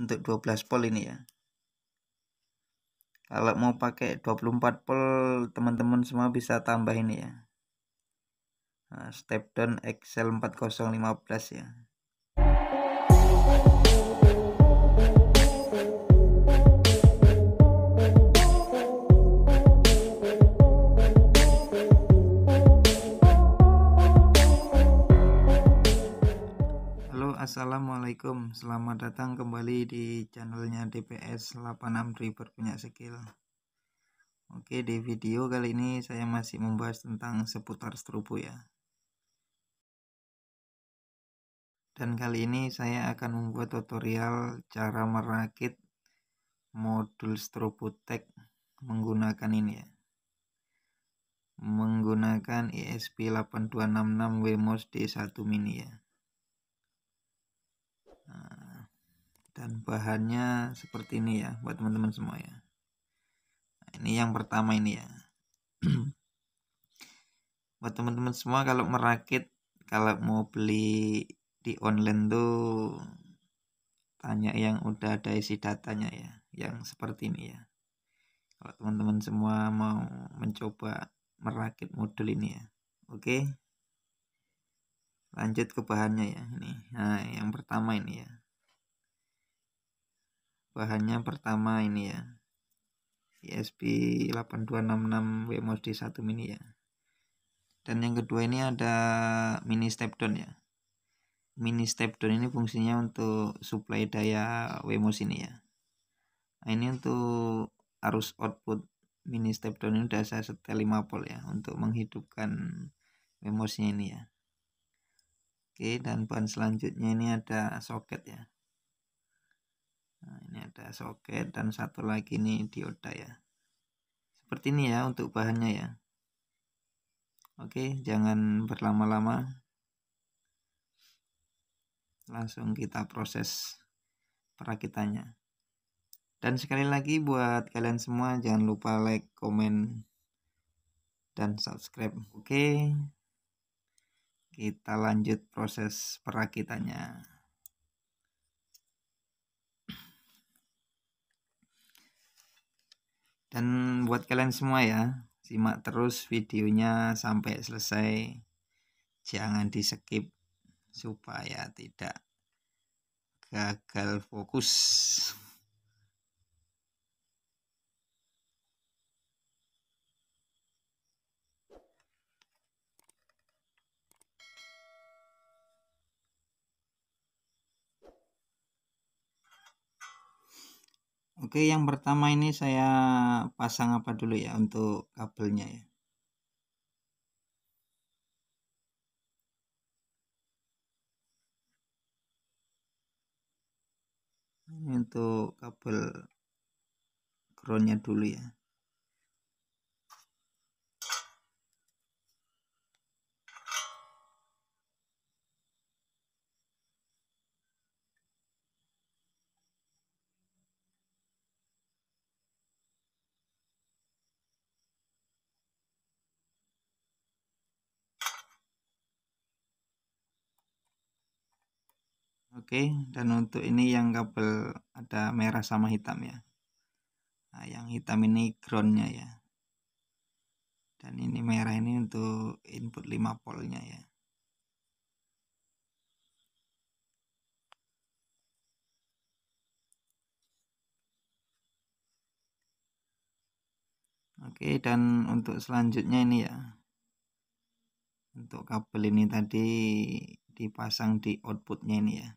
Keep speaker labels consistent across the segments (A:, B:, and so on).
A: untuk 12 volt ini ya kalau mau pakai 24 volt teman-teman semua bisa tambah ini ya nah, step down XL4015 ya assalamualaikum selamat datang kembali di channelnya DPS 86 Driver punya skill Oke di video kali ini saya masih membahas tentang seputar strobo ya dan kali ini saya akan membuat tutorial cara merakit modul strobo tag menggunakan ini ya menggunakan ESP8266 Wemos D1 mini ya dan bahannya seperti ini ya buat teman-teman semua ya nah, ini yang pertama ini ya buat teman-teman semua kalau merakit kalau mau beli di online tuh tanya yang udah ada isi datanya ya yang seperti ini ya kalau teman-teman semua mau mencoba merakit modul ini ya oke lanjut ke bahannya ya ini nah yang pertama ini ya bahannya pertama ini ya ISP 8266 WMOS D1 mini ya dan yang kedua ini ada mini step down ya mini step down ini fungsinya untuk supply daya WMOS ini ya nah, ini untuk arus output mini step down ini sudah saya setel 5 volt ya untuk menghidupkan WMOS ini ya oke dan bahan selanjutnya ini ada soket ya Nah, ini ada soket dan satu lagi ini dioda ya. Seperti ini ya untuk bahannya ya. Oke, jangan berlama-lama. Langsung kita proses perakitannya. Dan sekali lagi buat kalian semua jangan lupa like, komen, dan subscribe. Oke, kita lanjut proses perakitannya. Dan buat kalian semua ya, simak terus videonya sampai selesai. Jangan di skip supaya tidak gagal fokus. Oke, yang pertama ini saya pasang apa dulu ya untuk kabelnya ya. Ini untuk kabel groundnya dulu ya. Oke, dan untuk ini yang kabel ada merah sama hitam ya. Nah, yang hitam ini groundnya ya. Dan ini merah ini untuk input 5 voltnya ya. Oke, dan untuk selanjutnya ini ya. Untuk kabel ini tadi dipasang di outputnya ini ya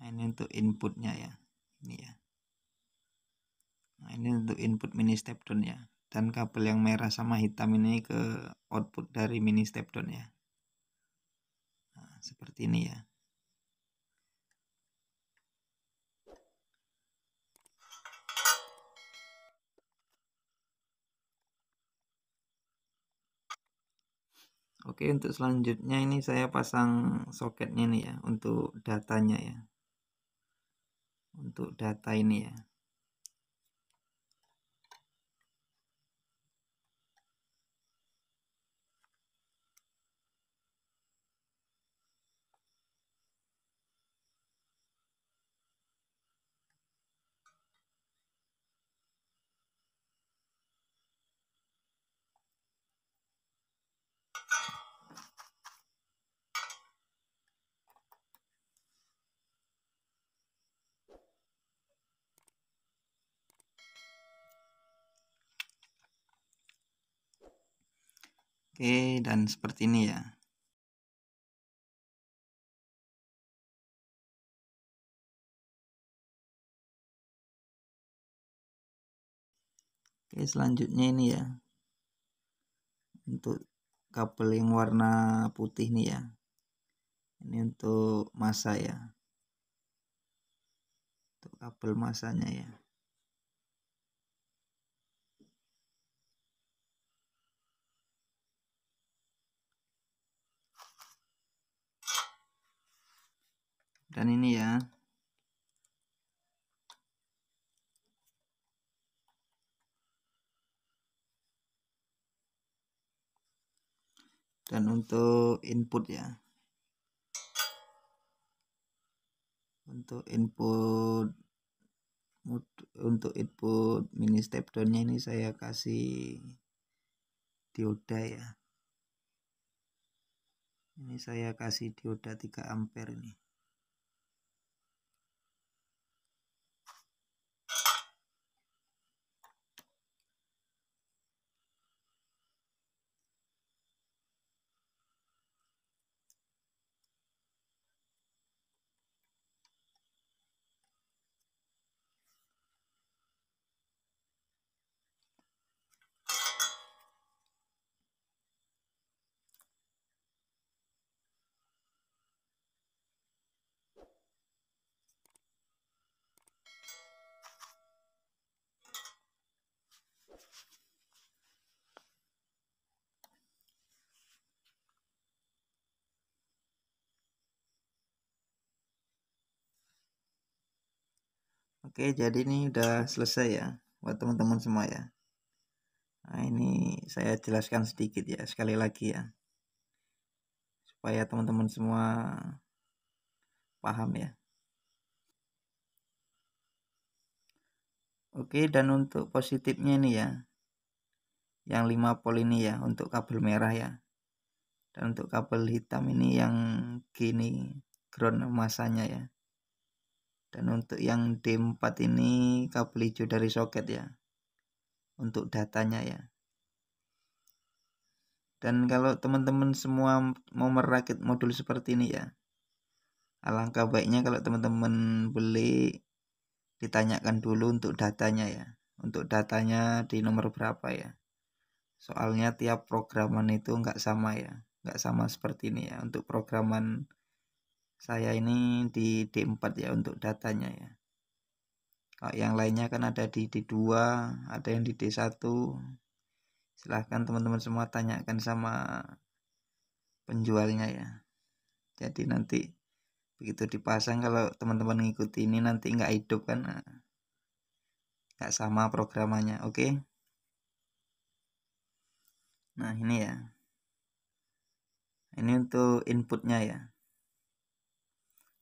A: nah, ini untuk inputnya ya ini ya nah, ini untuk input mini step down ya dan kabel yang merah sama hitam ini ke output dari mini step down ya nah, seperti ini ya Oke untuk selanjutnya ini saya pasang soketnya nih ya untuk datanya ya untuk data ini ya Oke, dan seperti ini ya. Oke, selanjutnya ini ya. Untuk kabel yang warna putih nih ya. Ini untuk masa ya. Untuk kabel masanya ya. dan ini ya dan untuk input ya untuk input untuk input mini step downnya ini saya kasih dioda ya ini saya kasih dioda 3 ampere nih Oke, jadi ini udah selesai ya buat teman-teman semua ya. Nah, ini saya jelaskan sedikit ya, sekali lagi ya. Supaya teman-teman semua paham ya. Oke, dan untuk positifnya ini ya. Yang 5 pol ini ya untuk kabel merah ya. Dan untuk kabel hitam ini yang gini ground masanya ya dan untuk yang D4 ini kabel hijau dari soket ya untuk datanya ya dan kalau teman-teman semua mau merakit modul seperti ini ya alangkah baiknya kalau teman-teman beli ditanyakan dulu untuk datanya ya untuk datanya di nomor berapa ya soalnya tiap programan itu nggak sama ya nggak sama seperti ini ya untuk programan saya ini di D4 ya untuk datanya ya kalau yang lainnya kan ada di D2 ada yang di D1 silahkan teman-teman semua tanyakan sama penjualnya ya jadi nanti begitu dipasang kalau teman-teman ngikuti ini nanti nggak hidup kan nah, nggak sama programannya oke okay? nah ini ya ini untuk inputnya ya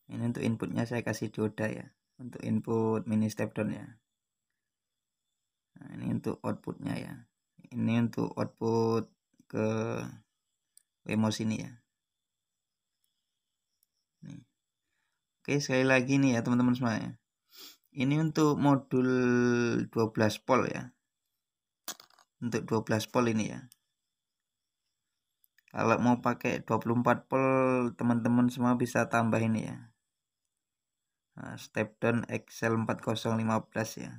A: ini untuk inputnya saya kasih dioda ya untuk input mini step down ya nah, ini untuk outputnya ya ini untuk output ke Wemo ini ya nih. oke sekali lagi nih ya teman-teman semua ya ini untuk modul 12 pol ya untuk 12 pol ini ya kalau mau pakai 24 pol teman-teman semua bisa tambah ini ya Nah, step down Excel 4015 ya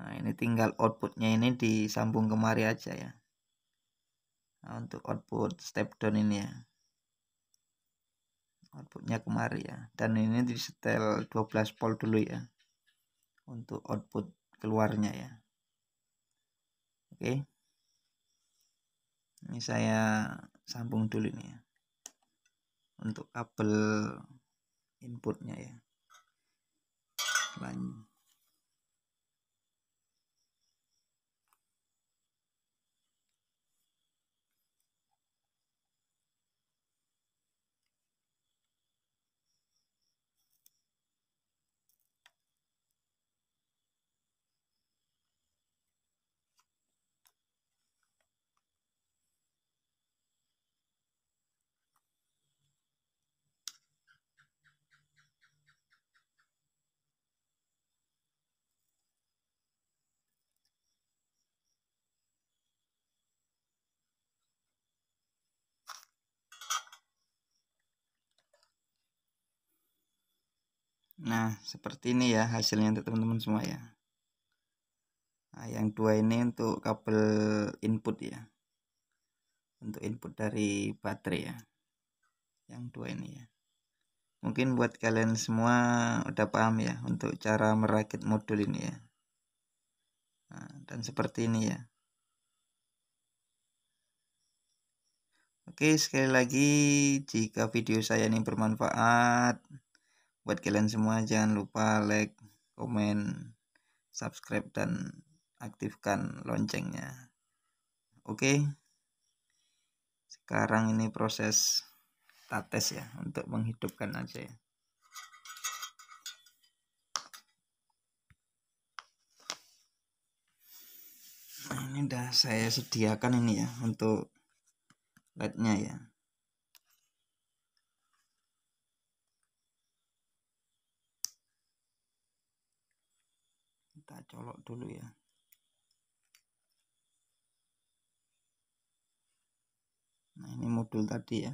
A: nah ini tinggal outputnya ini disambung kemari aja ya nah, untuk output step down ini ya outputnya kemari ya dan ini di setel 12 volt dulu ya untuk output keluarnya ya oke ini saya sambung dulu ini ya untuk kabel inputnya ya lanjut Nah, seperti ini ya hasilnya untuk teman-teman semua ya. Nah, yang dua ini untuk kabel input ya. Untuk input dari baterai ya. Yang dua ini ya. Mungkin buat kalian semua udah paham ya untuk cara merakit modul ini ya. Nah, dan seperti ini ya. Oke, sekali lagi jika video saya ini bermanfaat buat kalian semua jangan lupa like komen subscribe dan aktifkan loncengnya oke sekarang ini proses tates ya untuk menghidupkan aja ya nah, ini udah saya sediakan ini ya untuk lednya ya colok dulu ya nah ini modul tadi ya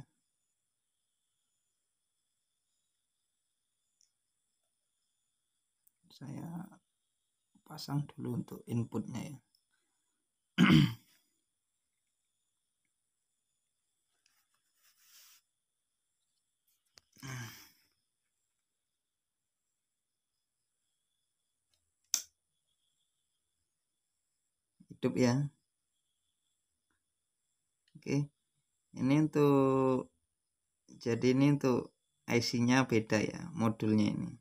A: saya pasang dulu untuk inputnya ya hidup ya oke ini untuk jadi ini untuk IC-nya beda ya modulnya ini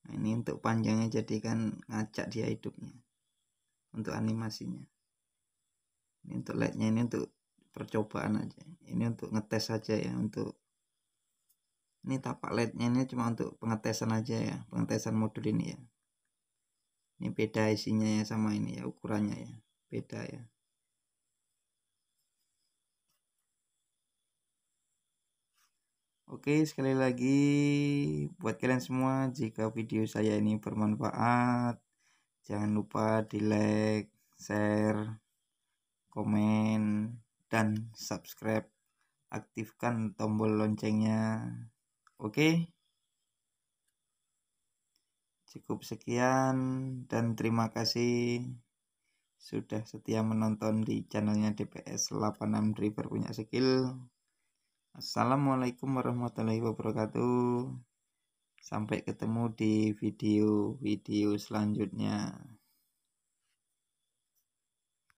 A: nah, ini untuk panjangnya jadikan ngacak dia hidupnya untuk animasinya ini untuk LED nya ini untuk percobaan aja ini untuk ngetes aja ya untuk ini tapak LED nya ini cuma untuk pengetesan aja ya pengetesan modul ini ya ini beda isinya ya sama ini ya ukurannya ya beda ya Oke sekali lagi buat kalian semua jika video saya ini bermanfaat jangan lupa di like, share, komen dan subscribe aktifkan tombol loncengnya oke okay? Cukup sekian dan terima kasih sudah setia menonton di channelnya DPS 86 Driver Punya Skill. Assalamualaikum warahmatullahi wabarakatuh. Sampai ketemu di video-video selanjutnya.